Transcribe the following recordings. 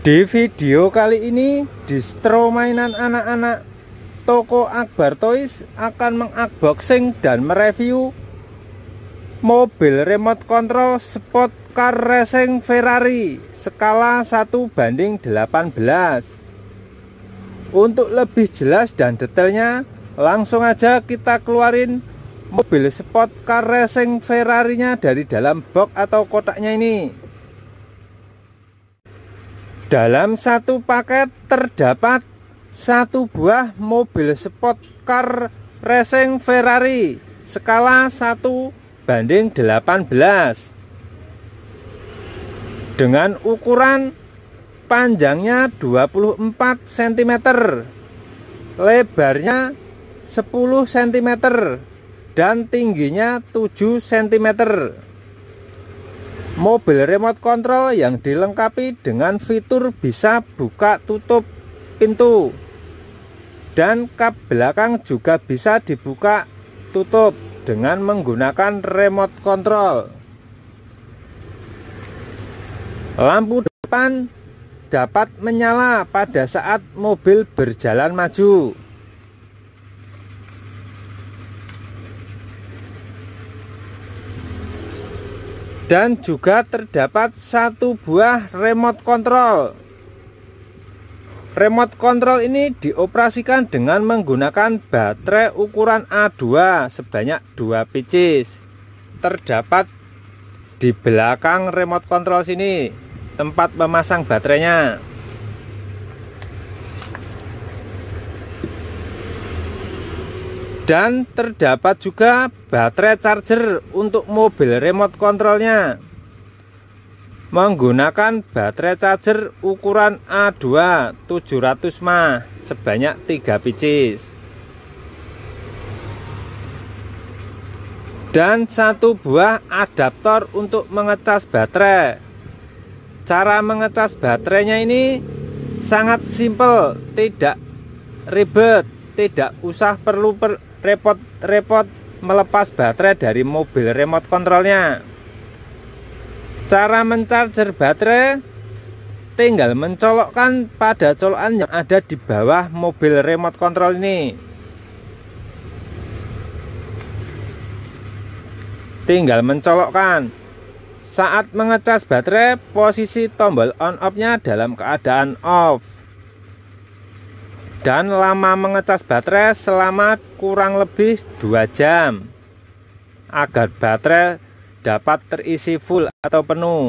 Di video kali ini, distro mainan anak-anak toko Akbar Toys akan mengunboxing dan mereview mobil remote control sport car racing Ferrari skala 1 banding 18. Untuk lebih jelas dan detailnya, langsung aja kita keluarin mobil sport car racing Ferrarinya dari dalam box atau kotaknya ini. Dalam satu paket terdapat satu buah mobil sport car racing Ferrari skala 1 banding 18 dengan ukuran panjangnya 24 cm lebarnya 10 cm dan tingginya 7 cm mobil remote control yang dilengkapi dengan fitur bisa buka tutup pintu dan kap belakang juga bisa dibuka tutup dengan menggunakan remote control lampu depan dapat menyala pada saat mobil berjalan maju dan juga terdapat satu buah remote control remote control ini dioperasikan dengan menggunakan baterai ukuran A2 sebanyak 2 pcs terdapat di belakang remote control sini tempat memasang baterainya dan terdapat juga baterai charger untuk mobil remote kontrolnya menggunakan baterai charger ukuran A2 700 mah sebanyak 3 pcs dan satu buah adaptor untuk mengecas baterai cara mengecas baterainya ini sangat simpel tidak ribet tidak usah perlu per, repot-repot melepas baterai dari mobil remote kontrolnya cara mencharger baterai tinggal mencolokkan pada colokan yang ada di bawah mobil remote kontrol ini tinggal mencolokkan saat mengecas baterai posisi tombol on off nya dalam keadaan off dan lama mengecas baterai selama kurang lebih 2 jam agar baterai dapat terisi full atau penuh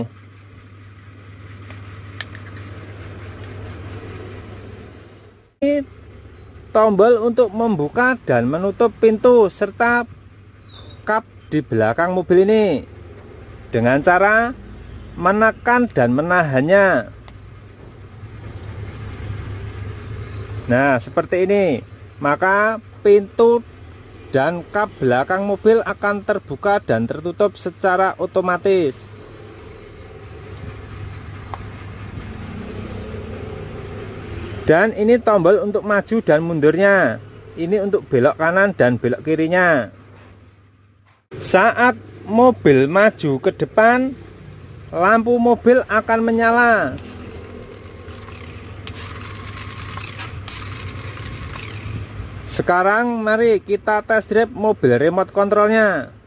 ini tombol untuk membuka dan menutup pintu serta kap di belakang mobil ini dengan cara menekan dan menahannya Nah seperti ini Maka pintu dan kap belakang mobil akan terbuka dan tertutup secara otomatis Dan ini tombol untuk maju dan mundurnya Ini untuk belok kanan dan belok kirinya Saat mobil maju ke depan Lampu mobil akan menyala Sekarang mari kita tes drive mobil remote kontrolnya